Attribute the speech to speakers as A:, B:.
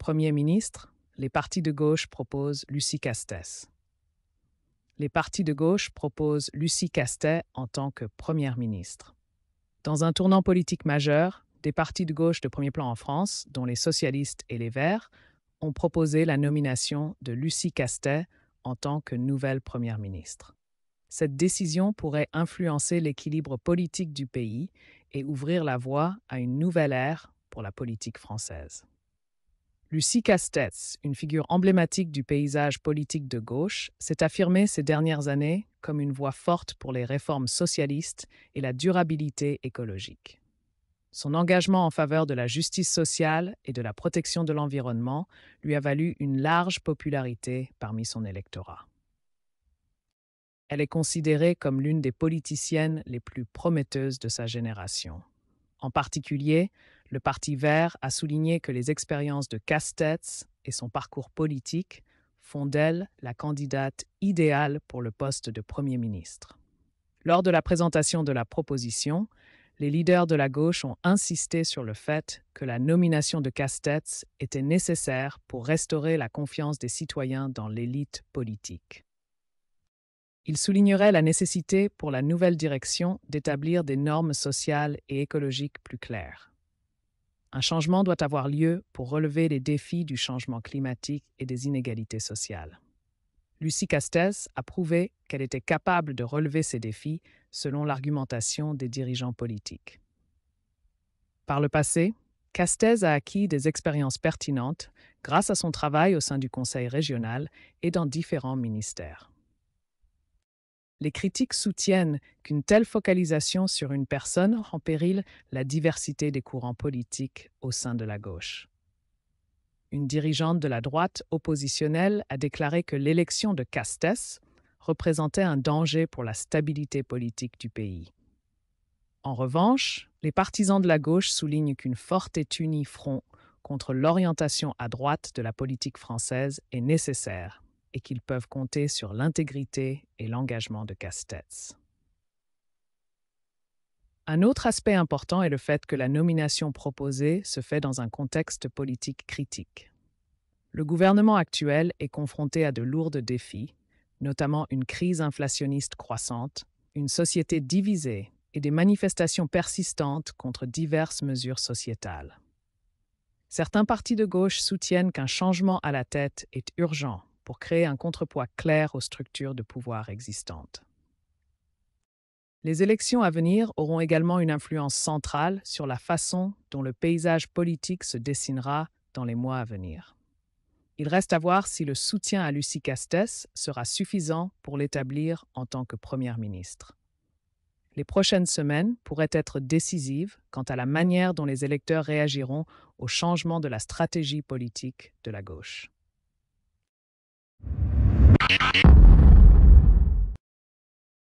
A: Premier ministre, les partis de gauche proposent Lucie Castès. Les partis de gauche proposent Lucie Castet en tant que première ministre. Dans un tournant politique majeur, des partis de gauche de premier plan en France, dont les socialistes et les Verts, ont proposé la nomination de Lucie Castet en tant que nouvelle première ministre. Cette décision pourrait influencer l'équilibre politique du pays et ouvrir la voie à une nouvelle ère pour la politique française. Lucie Castets, une figure emblématique du paysage politique de gauche, s'est affirmée ces dernières années comme une voix forte pour les réformes socialistes et la durabilité écologique. Son engagement en faveur de la justice sociale et de la protection de l'environnement lui a valu une large popularité parmi son électorat. Elle est considérée comme l'une des politiciennes les plus prometteuses de sa génération. En particulier, le Parti vert a souligné que les expériences de Castex et son parcours politique font d'elle la candidate idéale pour le poste de Premier ministre. Lors de la présentation de la proposition, les leaders de la gauche ont insisté sur le fait que la nomination de Castex était nécessaire pour restaurer la confiance des citoyens dans l'élite politique. Ils souligneraient la nécessité pour la nouvelle direction d'établir des normes sociales et écologiques plus claires. Un changement doit avoir lieu pour relever les défis du changement climatique et des inégalités sociales. Lucie Castès a prouvé qu'elle était capable de relever ces défis selon l'argumentation des dirigeants politiques. Par le passé, Castez a acquis des expériences pertinentes grâce à son travail au sein du Conseil régional et dans différents ministères les critiques soutiennent qu'une telle focalisation sur une personne rend péril la diversité des courants politiques au sein de la gauche. Une dirigeante de la droite oppositionnelle a déclaré que l'élection de Castès représentait un danger pour la stabilité politique du pays. En revanche, les partisans de la gauche soulignent qu'une forte et unie front contre l'orientation à droite de la politique française est nécessaire et qu'ils peuvent compter sur l'intégrité et l'engagement de Castex. Un autre aspect important est le fait que la nomination proposée se fait dans un contexte politique critique. Le gouvernement actuel est confronté à de lourds défis, notamment une crise inflationniste croissante, une société divisée et des manifestations persistantes contre diverses mesures sociétales. Certains partis de gauche soutiennent qu'un changement à la tête est urgent pour créer un contrepoids clair aux structures de pouvoir existantes. Les élections à venir auront également une influence centrale sur la façon dont le paysage politique se dessinera dans les mois à venir. Il reste à voir si le soutien à Lucie Castès sera suffisant pour l'établir en tant que Première ministre. Les prochaines semaines pourraient être décisives quant à la manière dont les électeurs réagiront au changement de la stratégie politique de la gauche. Música